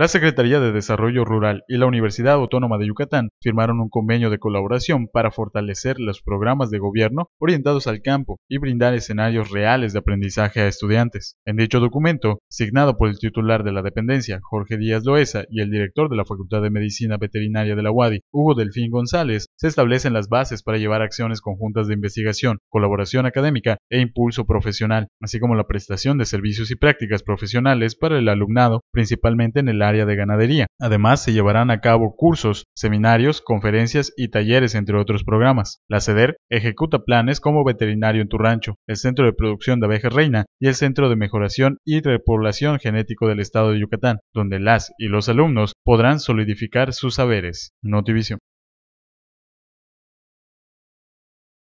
La Secretaría de Desarrollo Rural y la Universidad Autónoma de Yucatán firmaron un convenio de colaboración para fortalecer los programas de gobierno orientados al campo y brindar escenarios reales de aprendizaje a estudiantes. En dicho documento, signado por el titular de la dependencia, Jorge Díaz Loesa, y el director de la Facultad de Medicina Veterinaria de la UADI, Hugo Delfín González, se establecen las bases para llevar acciones conjuntas de investigación, colaboración académica e impulso profesional, así como la prestación de servicios y prácticas profesionales para el alumnado, principalmente en el área área de ganadería. Además, se llevarán a cabo cursos, seminarios, conferencias y talleres, entre otros programas. La CEDER ejecuta planes como Veterinario en tu Rancho, el Centro de Producción de Abejas Reina y el Centro de Mejoración y Repoblación Genético del Estado de Yucatán, donde las y los alumnos podrán solidificar sus saberes. Notivision.